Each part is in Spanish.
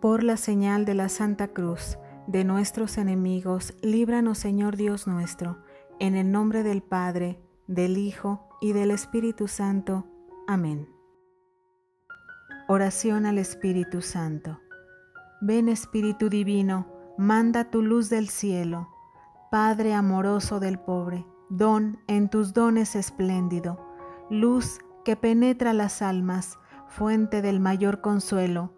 Por la señal de la Santa Cruz, de nuestros enemigos, líbranos Señor Dios nuestro, en el nombre del Padre, del Hijo y del Espíritu Santo. Amén. Oración al Espíritu Santo. Ven Espíritu Divino, manda tu luz del cielo. Padre amoroso del pobre, don en tus dones espléndido, luz que penetra las almas, fuente del mayor consuelo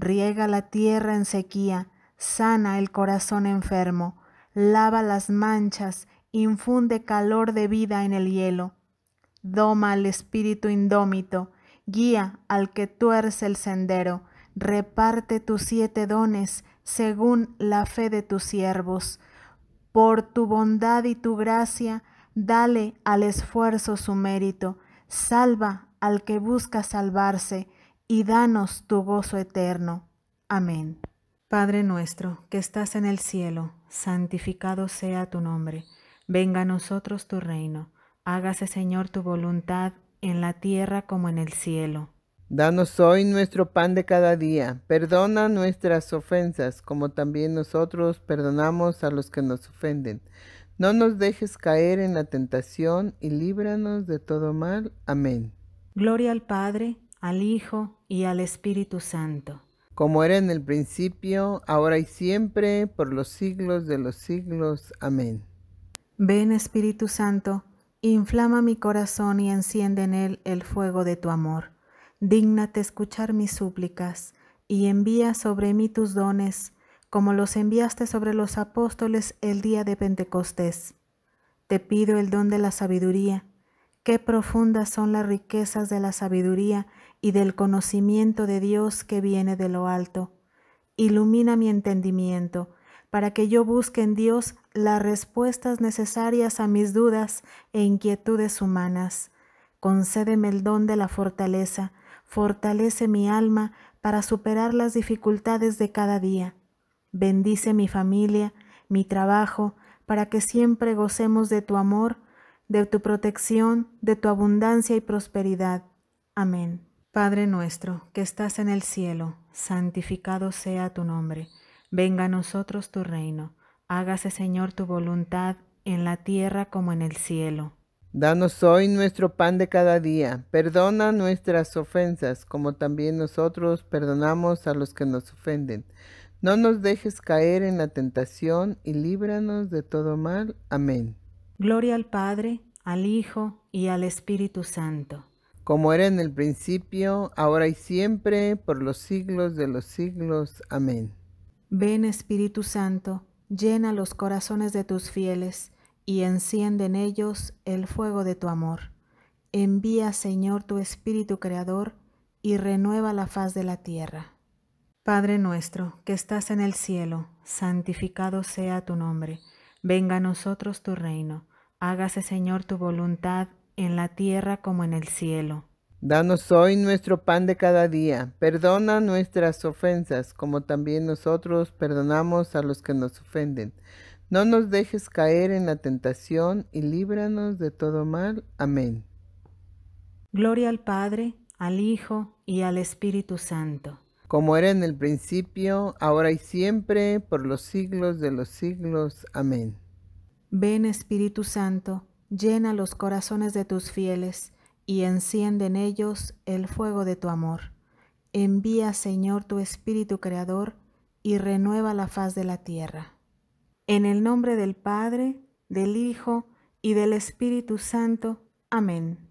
riega la tierra en sequía, sana el corazón enfermo, lava las manchas, infunde calor de vida en el hielo, doma al espíritu indómito, guía al que tuerce el sendero, reparte tus siete dones según la fe de tus siervos. Por tu bondad y tu gracia, dale al esfuerzo su mérito, salva al que busca salvarse, y danos tu gozo eterno. Amén. Padre nuestro, que estás en el cielo, santificado sea tu nombre. Venga a nosotros tu reino. Hágase, Señor, tu voluntad en la tierra como en el cielo. Danos hoy nuestro pan de cada día. Perdona nuestras ofensas, como también nosotros perdonamos a los que nos ofenden. No nos dejes caer en la tentación y líbranos de todo mal. Amén. Gloria al Padre al Hijo y al Espíritu Santo. Como era en el principio, ahora y siempre, por los siglos de los siglos. Amén. Ven Espíritu Santo, inflama mi corazón y enciende en él el fuego de tu amor. Dígnate escuchar mis súplicas y envía sobre mí tus dones, como los enviaste sobre los apóstoles el día de Pentecostés. Te pido el don de la sabiduría Qué profundas son las riquezas de la sabiduría y del conocimiento de Dios que viene de lo alto. Ilumina mi entendimiento, para que yo busque en Dios las respuestas necesarias a mis dudas e inquietudes humanas. Concédeme el don de la fortaleza, fortalece mi alma para superar las dificultades de cada día. Bendice mi familia, mi trabajo, para que siempre gocemos de tu amor, de tu protección, de tu abundancia y prosperidad. Amén. Padre nuestro, que estás en el cielo, santificado sea tu nombre. Venga a nosotros tu reino. Hágase, Señor, tu voluntad en la tierra como en el cielo. Danos hoy nuestro pan de cada día. Perdona nuestras ofensas, como también nosotros perdonamos a los que nos ofenden. No nos dejes caer en la tentación y líbranos de todo mal. Amén. Gloria al Padre, al Hijo y al Espíritu Santo. Como era en el principio, ahora y siempre, por los siglos de los siglos. Amén. Ven Espíritu Santo, llena los corazones de tus fieles, y enciende en ellos el fuego de tu amor. Envía, Señor, tu Espíritu Creador, y renueva la faz de la tierra. Padre nuestro, que estás en el cielo, santificado sea tu nombre. Venga a nosotros tu reino Hágase, Señor, tu voluntad en la tierra como en el cielo. Danos hoy nuestro pan de cada día. Perdona nuestras ofensas, como también nosotros perdonamos a los que nos ofenden. No nos dejes caer en la tentación y líbranos de todo mal. Amén. Gloria al Padre, al Hijo y al Espíritu Santo. Como era en el principio, ahora y siempre, por los siglos de los siglos. Amén. Ven Espíritu Santo, llena los corazones de tus fieles, y enciende en ellos el fuego de tu amor. Envía, Señor, tu Espíritu Creador, y renueva la faz de la tierra. En el nombre del Padre, del Hijo, y del Espíritu Santo. Amén.